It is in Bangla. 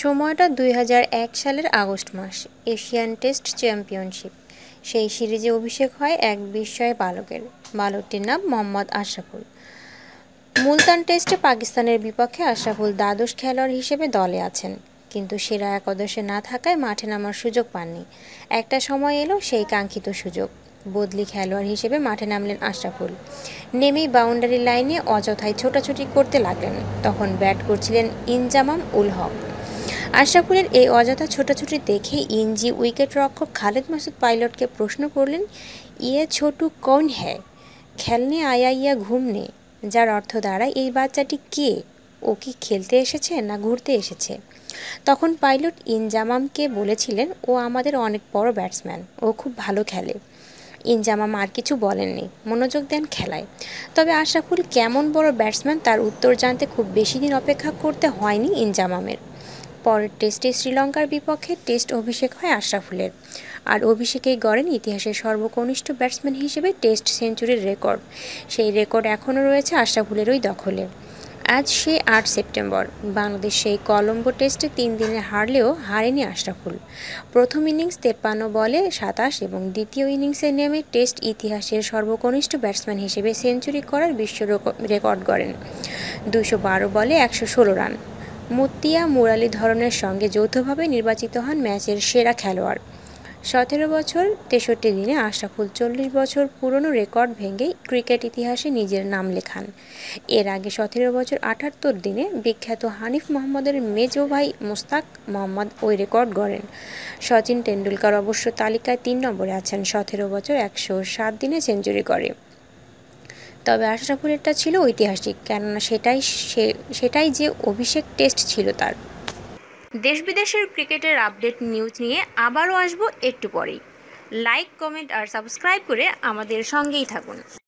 সময়টা দুই সালের আগস্ট মাস এশিয়ান টেস্ট চ্যাম্পিয়নশিপ সেই সিরিজে অভিষেক হয় এক বিস্ময় বালকের বালকটির নাম মোহাম্মদ আশরাফুল মুলতান টেস্টে পাকিস্তানের বিপক্ষে আশরাফুল দ্বাদশ খেলোয়াড় হিসেবে দলে আছেন কিন্তু সেরা একাদশে না থাকায় মাঠে নামার সুযোগ পাননি একটা সময় এলো সেই কাঙ্ক্ষিত সুযোগ বদলি খেলোয়াড় হিসেবে মাঠে নামলেন আশরাফুল নেমেই বাউন্ডারি লাইনে অযথায় ছোটাছুটি করতে লাগলেন তখন ব্যাট করছিলেন ইনজামাম উল হক আশরাফুলের এই অযথা ছোটাছুটি দেখে ইঞ্জি উইকেটরক্ষক খালেদ মাসুদ পাইলটকে প্রশ্ন করলেন ইয়ে ছোটু কন হ্যায় খেলনে আয়া ইয়া ঘুমনে যার অর্থ দ্বারা এই বাচ্চাটি কে ও কি খেলতে এসেছে না ঘুরতে এসেছে তখন পাইলট ইনজামামকে বলেছিলেন ও আমাদের অনেক বড় ব্যাটসম্যান ও খুব ভালো খেলে ইনজামাম আর কিছু বলেননি মনোযোগ দেন খেলায় তবে আশরাফুল কেমন বড় ব্যাটসম্যান তার উত্তর জানতে খুব বেশি দিন অপেক্ষা করতে হয়নি ইনজামামের পরের টেস্টে শ্রীলঙ্কার বিপক্ষে টেস্ট অভিষেক হয় আশরাফুলের আর অভিষেকেই গড়েন ইতিহাসের সর্বকনিষ্ঠ ব্যাটসম্যান হিসেবে টেস্ট সেঞ্চুরির রেকর্ড সেই রেকর্ড এখনও রয়েছে আশরাফুলেরই দখলে আজ সেই আট সেপ্টেম্বর বাংলাদেশ সেই কলম্বো টেস্টে তিন দিনে হারলেও হারেনি আশরাফুল প্রথম ইনিংস তেপ্পান্ন বলে সাতাশ এবং দ্বিতীয় ইনিংসে নেমে টেস্ট ইতিহাসের সর্বকনিষ্ঠ ব্যাটসম্যান হিসেবে সেঞ্চুরি করার বিশ্ব রেকর্ড গড়েন দুশো বলে একশো রান মুতিয়া মুরালি ধরনের সঙ্গে যৌথভাবে নির্বাচিত হন ম্যাচের সেরা খেলোয়াড় সতেরো বছর তেষট্টি দিনে আশরাফুল চল্লিশ বছর পুরনো রেকর্ড ভেঙে ক্রিকেট ইতিহাসে নিজের নাম লেখান এর আগে সতেরো বছর আটাত্তর দিনে বিখ্যাত হানিফ মোহাম্মদের মেজো ভাই মোস্তাক মোহাম্মদ ওই রেকর্ড গড়েন সচিন টেন্ডুলকার অবশ্য তালিকায় তিন নম্বরে আছেন সতেরো বছর একশো সাত দিনে সেঞ্চুরি করে তবে আশরাফুলেরটা ছিল ঐতিহাসিক কেননা সেটাই সেটাই যে অভিষেক টেস্ট ছিল তার দেশ বিদেশের ক্রিকেটের আপডেট নিউজ নিয়ে আবারও আসবো একটু পরেই লাইক কমেন্ট আর সাবস্ক্রাইব করে আমাদের সঙ্গেই থাকুন